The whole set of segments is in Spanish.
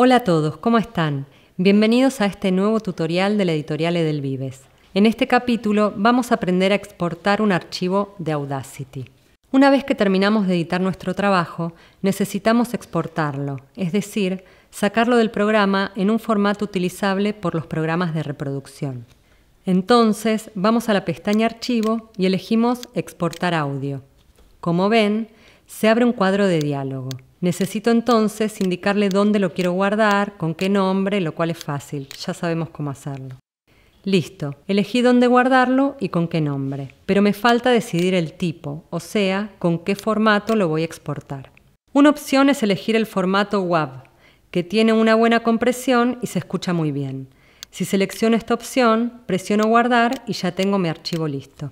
Hola a todos, ¿cómo están? Bienvenidos a este nuevo tutorial de la editorial Edelvives. En este capítulo vamos a aprender a exportar un archivo de Audacity. Una vez que terminamos de editar nuestro trabajo, necesitamos exportarlo, es decir, sacarlo del programa en un formato utilizable por los programas de reproducción. Entonces, vamos a la pestaña Archivo y elegimos Exportar audio. Como ven, se abre un cuadro de diálogo. Necesito entonces indicarle dónde lo quiero guardar, con qué nombre, lo cual es fácil, ya sabemos cómo hacerlo. Listo, elegí dónde guardarlo y con qué nombre, pero me falta decidir el tipo, o sea, con qué formato lo voy a exportar. Una opción es elegir el formato WAV, que tiene una buena compresión y se escucha muy bien. Si selecciono esta opción, presiono guardar y ya tengo mi archivo listo.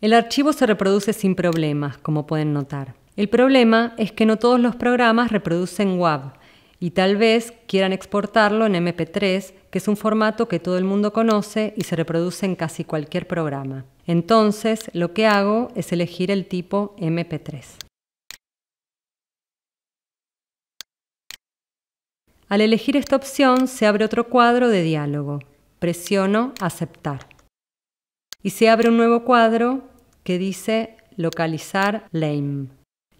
El archivo se reproduce sin problemas, como pueden notar. El problema es que no todos los programas reproducen WAV y tal vez quieran exportarlo en MP3, que es un formato que todo el mundo conoce y se reproduce en casi cualquier programa. Entonces, lo que hago es elegir el tipo MP3. Al elegir esta opción se abre otro cuadro de diálogo. Presiono Aceptar. Y se abre un nuevo cuadro que dice localizar lame.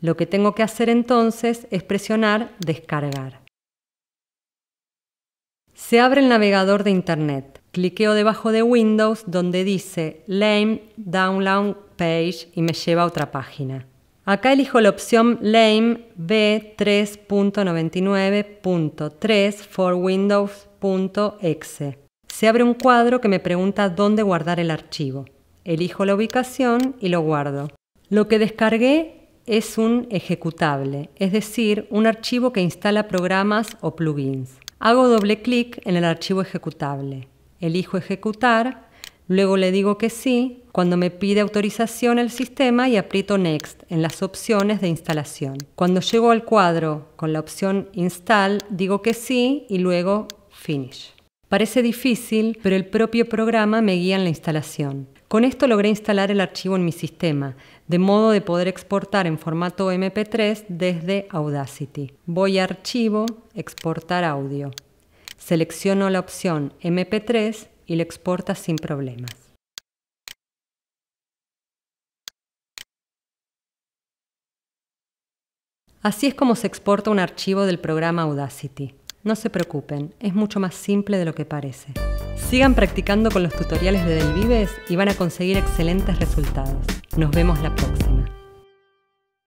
Lo que tengo que hacer entonces es presionar descargar. Se abre el navegador de Internet. Cliqueo debajo de Windows donde dice Lame Download Page y me lleva a otra página. Acá elijo la opción Lame B3.99.3 for Windows.exe. Se abre un cuadro que me pregunta dónde guardar el archivo. Elijo la ubicación y lo guardo. Lo que descargué es un ejecutable, es decir, un archivo que instala programas o plugins. Hago doble clic en el archivo ejecutable. Elijo ejecutar, luego le digo que sí, cuando me pide autorización el sistema y aprieto Next en las opciones de instalación. Cuando llego al cuadro con la opción Install, digo que sí y luego Finish. Parece difícil, pero el propio programa me guía en la instalación. Con esto logré instalar el archivo en mi sistema, de modo de poder exportar en formato MP3 desde Audacity. Voy a Archivo, Exportar audio. Selecciono la opción MP3 y lo exporta sin problemas. Así es como se exporta un archivo del programa Audacity. No se preocupen, es mucho más simple de lo que parece. Sigan practicando con los tutoriales de Delvives y van a conseguir excelentes resultados. Nos vemos la próxima.